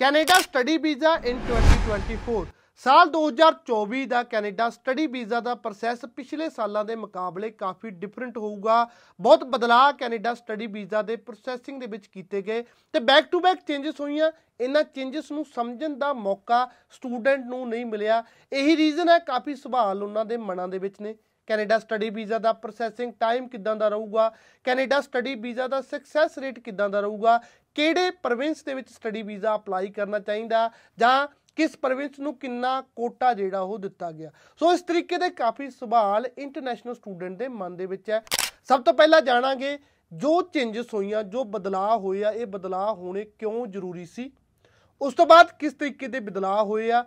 Canada study visa ਇਨ 2024 ਸਾਲ 2024 ਦਾ Canada study visa ਦਾ ਪ੍ਰੋਸੈਸ ਪਿਛਲੇ ਸਾਲਾਂ ਦੇ ਮੁਕਾਬਲੇ ਕਾਫੀ ਡਿਫਰੈਂਟ ਹੋਊਗਾ ਬਹੁਤ ਬਦਲਾਅ ਕੈਨੇਡਾ ਸਟੱਡੀ ਵੀਜ਼ਾ ਦੇ ਪ੍ਰੋਸੈਸਿੰਗ ਦੇ ਵਿੱਚ ਕੀਤੇ ਗਏ ਤੇ ਬੈਕ ਟੂ ਬੈਕ ਚੇਂजेस ਹੋਈਆਂ ਇਹਨਾਂ ਚੇਂजेस ਨੂੰ ਸਮਝਣ ਦਾ ਮੌਕਾ ਸਟੂਡੈਂਟ ਨੂੰ ਨਹੀਂ ਮਿਲਿਆ ਇਹੀ ਰੀਜ਼ਨ ਹੈ ਕਾਫੀ ਸਵਾਲ ਉਹਨਾਂ ਦੇ ਮਨਾਂ ਦੇ ਵਿੱਚ ਨੇ ਕੈਨੇਡਾ ਸਟੱਡੀ ਵੀਜ਼ਾ ਦਾ ਪ੍ਰੋਸੈਸਿੰਗ ਟਾਈਮ ਕਿੱਦਾਂ ਦਾ ਰਹੂਗਾ ਕੈਨੇਡਾ ਸਟੱਡੀ ਵੀਜ਼ਾ ਦਾ ਸਕਸੈਸ ਰੇਟ ਕਿੱਦਾਂ ਦਾ ਰਹੂਗਾ ਕਿਹੜੇ ਪ੍ਰੋਵਿੰਸ ਦੇ ਵਿੱਚ ਸਟੱਡੀ ਵੀਜ਼ਾ ਅਪਲਾਈ ਕਰਨਾ ਚਾਹੀਦਾ ਜਾਂ ਕਿਸ ਪ੍ਰੋਵਿੰਸ ਨੂੰ ਕਿੰਨਾ ਕੋਟਾ ਜਿਹੜਾ ਉਹ ਦਿੱਤਾ ਗਿਆ ਸੋ ਇਸ ਤਰੀਕੇ ਦੇ ਕਾਫੀ ਸਵਾਲ ਇੰਟਰਨੈਸ਼ਨਲ ਸਟੂਡੈਂਟ ਦੇ ਮਨ ਦੇ ਵਿੱਚ ਹੈ ਸਭ ਤੋਂ ਪਹਿਲਾਂ ਜਾਣਾਂਗੇ ਜੋ ਚੇਂਜਸ ਹੋਈਆਂ ਜੋ ਬਦਲਾਅ ਹੋਏ ਆ ਇਹ ਬਦਲਾਅ ਹੋਣੇ ਕਿਉਂ ਜ਼ਰੂਰੀ ਸੀ ਉਸ ਤੋਂ ਬਾਅਦ ਕਿਸ ਤਰੀਕੇ ਦੇ ਬਦਲਾਅ ਹੋਏ ਆ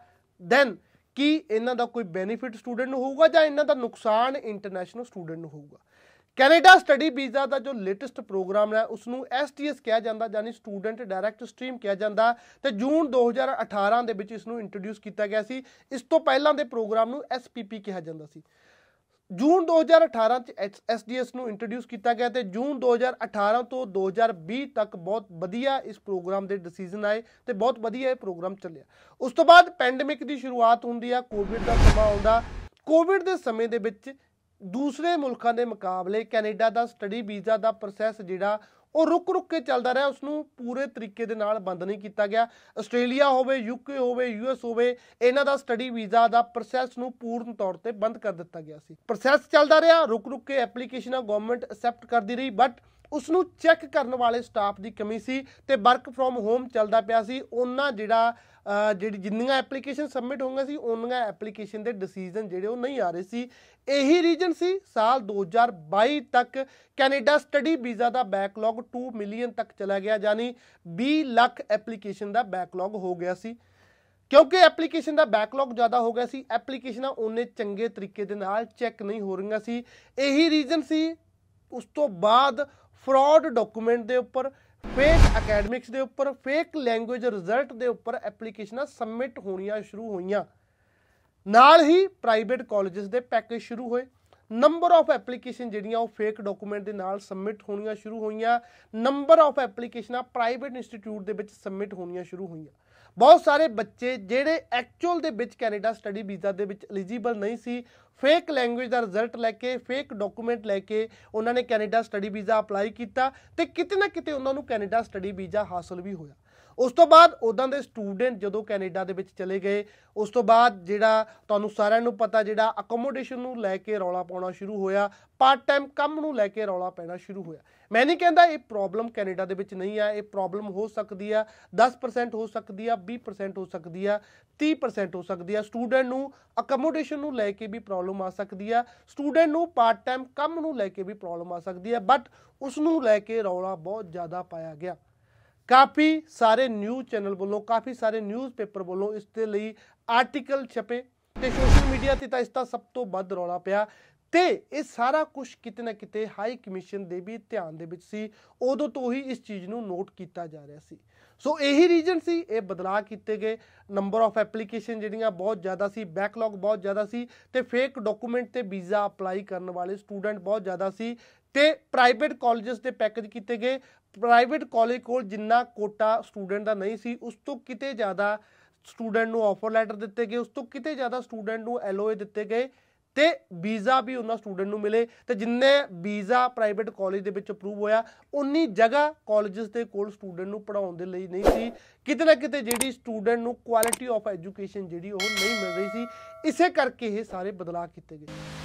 ਦੈਨ ਕੀ ਇਹਨਾਂ ਦਾ ਕੋਈ ਬੈਨੀਫਿਟ ਸਟੂਡੈਂਟ ਨੂੰ ਹੋਊਗਾ ਜਾਂ ਇਹਨਾਂ ਦਾ ਨੁਕਸਾਨ ਇੰਟਰਨੈਸ਼ਨਲ ਸਟੂਡੈਂਟ ਨੂੰ ਹੋਊਗਾ ਕੈਨੇਡਾ ਸਟੱਡੀ ਵੀਜ਼ਾ ਦਾ ਜੋ ਲੇਟੈਸਟ ਪ੍ਰੋਗਰਾਮ ਹੈ ਉਸ ਨੂੰ ਐਸਟੀਐਸ ਕਿਹਾ ਜਾਂਦਾ ਯਾਨੀ ਸਟੂਡੈਂਟ ਡਾਇਰੈਕਟ ਸਟ੍ਰੀਮ ਕਿਹਾ ਜਾਂਦਾ ਤੇ ਜੂਨ 2018 ਦੇ ਵਿੱਚ ਇਸ ਨੂੰ ਇੰਟਰੋਡਿਊਸ ਕੀਤਾ ਗਿਆ ਸੀ ਇਸ ਤੋਂ ਪਹਿਲਾਂ ਦੇ ਪ੍ਰੋਗਰਾਮ ਨੂੰ ਐਸਪੀਪੀ ਕਿਹਾ ਜਾਂਦਾ ਸੀ ਜੂਨ 2018 ਚ ਐਸਡੀਐਸ ਨੂੰ ਇੰਟਰੋਡਿਊਸ ਕੀਤਾ ਗਿਆ ਤੇ ਜੂਨ 2018 ਤੋਂ 2020 ਤੱਕ ਬਹੁਤ ਵਧੀਆ ਇਸ ਪ੍ਰੋਗਰਾਮ ਦੇ ਡਿਸੀਜਨ ਆਏ ਤੇ ਬਹੁਤ ਵਧੀਆ ਇਹ ਪ੍ਰੋਗਰਾਮ ਚੱਲਿਆ ਉਸ ਤੋਂ ਬਾਅਦ ਪੈਂਡੈਮਿਕ ਦੀ ਸ਼ੁਰੂਆਤ ਹੁੰਦੀ ਆ ਕੋਵਿਡ ਦਾ ਸਮਾਂ ਆਉਂਦਾ ਕੋਵਿਡ ਦੇ ਸਮੇਂ ਦੇ ਵਿੱਚ ਦੂਸਰੇ ਮੁਲਕਾਂ ਦੇ ਮੁਕਾਬਲੇ ਕੈਨੇਡਾ ਦਾ ਸਟੱਡੀ ਵੀਜ਼ਾ ਦਾ ਪ੍ਰੋਸੈਸ ਜਿਹੜਾ ਉਹ ਰੁਕ-ਰੁਕ ਕੇ ਚੱਲਦਾ ਰਿਹਾ ਉਸ ਨੂੰ ਪੂਰੇ ਤਰੀਕੇ ਦੇ ਨਾਲ ਬੰਦ ਨਹੀਂ ਕੀਤਾ ਗਿਆ ਆਸਟ੍ਰੇਲੀਆ ਹੋਵੇ ਯੂਕੇ ਹੋਵੇ ਯੂਐਸ ਹੋਵੇ ਇਹਨਾਂ ਦਾ ਸਟੱਡੀ ਵੀਜ਼ਾ ਦਾ ਪ੍ਰੋਸੈਸ ਨੂੰ ਪੂਰਨ ਤੌਰ ਤੇ ਬੰਦ ਕਰ ਦਿੱਤਾ ਗਿਆ ਸੀ ਪ੍ਰੋਸੈਸ ਚੱਲਦਾ ਰਿਹਾ ਰੁਕ-ਰੁਕ ਕੇ ਐਪਲੀਕੇਸ਼ਨਾਂ ਗਵਰਨਮੈਂਟ ਅਕਸੈਪਟ ਕਰਦੀ ਰਹੀ ਬਟ ਉਸ ਨੂੰ ਚੈੱਕ ਕਰਨ ਵਾਲੇ ਸਟਾਫ ਦੀ ਕਮੀ ਸੀ ਤੇ ਵਰਕ ਫਰੋਮ ਹੋਮ ਚੱਲਦਾ ਪਿਆ ਸੀ ਉਹਨਾਂ ਜਿਹੜਾ ਜਿਹੜੀ ਜਿੰਨੀਆਂ ਐਪਲੀਕੇਸ਼ਨ ਸਬਮਿਟ ਹੋਣਗੀਆਂ ਸੀ ਉਹਨਾਂ ਐਪਲੀਕੇਸ਼ਨ ਦੇ ਡਿਸੀਜਨ ਜਿਹੜੇ ਉਹ ਨਹੀਂ ਆ ਰਹੇ ਸੀ ਇਹੀ ਰੀਜਨ ਸੀ ਸਾਲ 2022 ਤੱਕ ਕੈਨੇਡਾ ਸਟੱਡੀ ਵੀਜ਼ਾ ਦਾ ਬੈਕਲੌਗ 2 ਮਿਲੀਅਨ ਤੱਕ ਚਲਾ ਗਿਆ ਜਾਨੀ 20 ਲੱਖ ਐਪਲੀਕੇਸ਼ਨ ਦਾ ਬੈਕਲੌਗ ਹੋ ਗਿਆ ਸੀ ਕਿਉਂਕਿ ਐਪਲੀਕੇਸ਼ਨ ਦਾ ਬੈਕਲੌਗ ਜ਼ਿਆਦਾ ਹੋ ਗਿਆ ਸੀ ਐਪਲੀਕੇਸ਼ਨਾਂ ਉਹਨੇ ਚੰਗੇ ਤਰੀਕੇ ਦੇ ਨਾਲ ਚੈੱਕ ਨਹੀਂ ਹੋ ਰਹੀਆਂ ਸੀ ਇਹੀ ਰੀਜ਼ਨ ਸੀ ਉਸ ਤੋਂ ਬਾਅਦ ਫਰਾਡ ਡਾਕੂਮੈਂਟ ਦੇ ਉੱਪਰ ਫੇਕ ਅਕੈਡਮਿਕਸ ਦੇ ਉੱਪਰ ਫੇਕ ਲੈਂਗੁਏਜ ਰਿਜ਼ਲਟ ਦੇ ਉੱਪਰ ਐਪਲੀਕੇਸ਼ਨਾਂ ਸਬਮਿਟ ਹੋਣੀਆਂ ਸ਼ੁਰੂ ਹੋਈਆਂ ਨਾਲ ਹੀ ਪ੍ਰਾਈਵੇਟ ਕਾਲਜਸ ਦੇ ਪੈਕੇਜ ਸ਼ੁਰੂ ਹੋਏ ਨੰਬਰ ਆਫ ਐਪਲੀਕੇਸ਼ਨ ਜਿਹੜੀਆਂ ਉਹ ਫੇਕ ਡਾਕੂਮੈਂਟ ਦੇ ਨਾਲ ਸਬਮਿਟ ਹੋਣੀਆਂ ਸ਼ੁਰੂ ਹੋਈਆਂ ਨੰਬਰ ਆਫ ਐਪਲੀਕੇਸ਼ਨਾਂ ਪ੍ਰਾਈਵੇਟ ਇੰਸਟੀਚਿਊਟ ਦੇ ਵਿੱਚ ਸਬਮਿਟ ਹੋਣੀਆਂ ਸ਼ੁਰੂ ਹੋਈਆਂ ਬਹੁਤ ਸਾਰੇ ਬੱਚੇ ਜਿਹੜੇ ਐਕਚੁਅਲ ਦੇ ਵਿੱਚ ਕੈਨੇਡਾ ਸਟੱਡੀ ਵੀਜ਼ਾ ਦੇ ਵਿੱਚ ਐਲੀਜੀਬਲ ਨਹੀਂ ਸੀ ਫੇਕ ਲੈਂਗੁਏਜ ਦਾ ਰਿਜ਼ਲਟ ਲੈ ਕੇ ਫੇਕ ਡਾਕੂਮੈਂਟ ਲੈ ਕੇ ਉਹਨਾਂ ਨੇ ਕੈਨੇਡਾ ਸਟੱਡੀ ਵੀਜ਼ਾ ਅਪਲਾਈ ਕੀਤਾ ਤੇ ਕਿਤੇ ਨਾ ਕਿਤੇ ਉਹਨਾਂ ਨੂੰ ਕੈਨੇਡਾ ਸਟੱਡੀ ਵੀਜ਼ਾ ਹਾਸਲ ਵੀ ਹੋਇਆ ਉਸ ਤੋਂ ਬਾਅਦ ਉਦਾਂ ਦੇ ਸਟੂਡੈਂਟ ਜਦੋਂ ਕੈਨੇਡਾ ਦੇ ਵਿੱਚ ਚਲੇ ਗਏ ਉਸ ਤੋਂ ਬਾਅਦ ਜਿਹੜਾ ਤੁਹਾਨੂੰ ਸਾਰਿਆਂ ਨੂੰ ਪਤਾ ਜਿਹੜਾ ਅਕੋਮੋਡੇਸ਼ਨ ਨੂੰ ਲੈ ਕੇ ਰੌਲਾ ਪਾਉਣਾ ਸ਼ੁਰੂ ਹੋਇਆ ਪਾਰਟ ਟਾਈਮ ਕੰਮ ਨੂੰ ਲੈ ਕੇ ਰੌਲਾ ਪੈਣਾ ਸ਼ੁਰੂ ਹੋਇਆ ਮੈਂ ਨਹੀਂ ਕਹਿੰਦਾ ਇਹ ਪ੍ਰੋਬਲਮ ਕੈਨੇਡਾ ਦੇ ਵਿੱਚ ਨਹੀਂ ਆ ਇਹ ਪ੍ਰੋਬਲਮ ਹੋ ਸਕਦੀ ਆ 10% ਹੋ ਸਕਦੀ ਆ 20% ਹੋ ਸਕਦੀ ਆ 30% ਹੋ ਸਕਦੀ ਆ ਸਟੂਡੈਂਟ ਨੂੰ ਅਕਮੋਡੇਸ਼ਨ ਨੂੰ ਲੈ ਕੇ ਵੀ ਪ੍ਰੋਬਲਮ ਆ ਸਕਦੀ ਆ ਸਟੂਡੈਂਟ ਨੂੰ ਪਾਰਟ ਟਾਈਮ ਕੰਮ ਨੂੰ ਲੈ ਕੇ ਵੀ ਪ੍ਰੋਬਲਮ ਆ ਸਕਦੀ ਆ ਬਟ ਉਸ ਨੂੰ ਲੈ ਕੇ ਰੌਲਾ ਬਹੁਤ ਜ਼ਿਆਦਾ ਪਾਇਆ ਗਿਆ ਕਾਫੀ ਸਾਰੇ ਨਿਊਜ਼ ਚੈਨਲ ਵੱਲੋਂ ਕਾਫੀ ਸਾਰੇ ਨਿਊਜ਼ ਪੇਪਰ ਵੱਲੋਂ ਇਸ ਦੇ ਲਈ ਆਰਟੀਕਲ ਛਪੇ ਤੇ ਸੋਸ਼ਲ ਮੀਡੀਆ ਤੇ ਤਾਂ ਇਸ ਦਾ ਸਭ ਤੋਂ ਵੱਧ ਰੌਲਾ ਪਿਆ ਤੇ ਇਹ ਸਾਰਾ ਕੁਝ ਕਿਤੇ ਨਾ ਕਿਤੇ ਹਾਈ ਕਮਿਸ਼ਨ ਦੇ ਵੀ ਧਿਆਨ ਦੇ ਵਿੱਚ ਸੀ ਉਦੋਂ ਤੋਂ ਹੀ ਇਸ ਚੀਜ਼ ਨੂੰ ਨੋਟ ਕੀਤਾ ਜਾ ਰਿਹਾ ਸੀ ਸੋ ਇਹੀ ਰੀਜਨ ਸੀ ਇਹ ਬਦਲਾਅ ਕੀਤੇ ਗਏ ਨੰਬਰ ਆਫ ਐਪਲੀਕੇਸ਼ਨ ਜਿਹੜੀਆਂ ਬਹੁਤ ਜ਼ਿਆਦਾ ਸੀ ਬੈਕਲੌਗ ਬਹੁਤ ਜ਼ਿਆਦਾ ਸੀ ਤੇ ਫੇਕ ਡਾਕੂਮੈਂਟ ਤੇ ਵੀਜ਼ਾ ਅਪਲਾਈ ਕਰਨ ਵਾਲੇ ਸਟੂਡੈਂਟ ਬਹੁਤ ਜ਼ਿਆਦਾ ਸੀ ਤੇ ਪ੍ਰਾਈਵੇਟ ਕਾਲਜਸ ਦੇ ਪੈਕੇਜ ਕੀਤੇ ਗਏ ਪ੍ਰਾਈਵੇਟ ਕਾਲਜ ਕੋਲ ਜਿੰਨਾ ਕੋਟਾ ਸਟੂਡੈਂਟ ਦਾ ਨਹੀਂ ਸੀ ਉਸ ਤੋਂ ਕਿਤੇ ਜ਼ਿਆਦਾ ਸਟੂਡੈਂਟ ਨੂੰ ਆਫਰ ਲੈਟਰ ਦਿੱਤੇ ਗਏ ਉਸ ਤੋਂ ਕਿਤੇ ਜ਼ਿਆਦਾ ਸਟੂਡੈਂਟ ਨੂੰ ਐਲਓਏ ਦਿੱਤੇ ਗਏ ਤੇ ਵੀਜ਼ਾ ਵੀ ਉਹਨਾਂ ਸਟੂਡੈਂਟ ਨੂੰ ਮਿਲੇ ਤੇ ਜਿੰਨੇ ਵੀਜ਼ਾ ਪ੍ਰਾਈਵੇਟ ਕਾਲਜ ਦੇ ਵਿੱਚ ਅਪਰੂਵ ਹੋਇਆ ਉਨੀ ਜਗ੍ਹਾ ਕਾਲਜਸ ਦੇ ਕੋਲ ਸਟੂਡੈਂਟ ਨੂੰ ਪੜਾਉਣ ਦੇ ਲਈ ਨਹੀਂ ਸੀ ਕਿਤੇ ਨਾ ਕਿਤੇ ਜਿਹੜੀ ਸਟੂਡੈਂਟ ਨੂੰ ਕੁਆਲਿਟੀ ਆਫ ਐਜੂਕੇਸ਼ਨ ਜਿਹੜੀ ਉਹ ਨਹੀਂ ਮਿਲ ਰਹੀ ਸੀ ਇਸੇ ਕਰਕੇ ਇਹ ਸਾਰੇ ਬਦਲਾਅ ਕੀਤੇ ਗਏ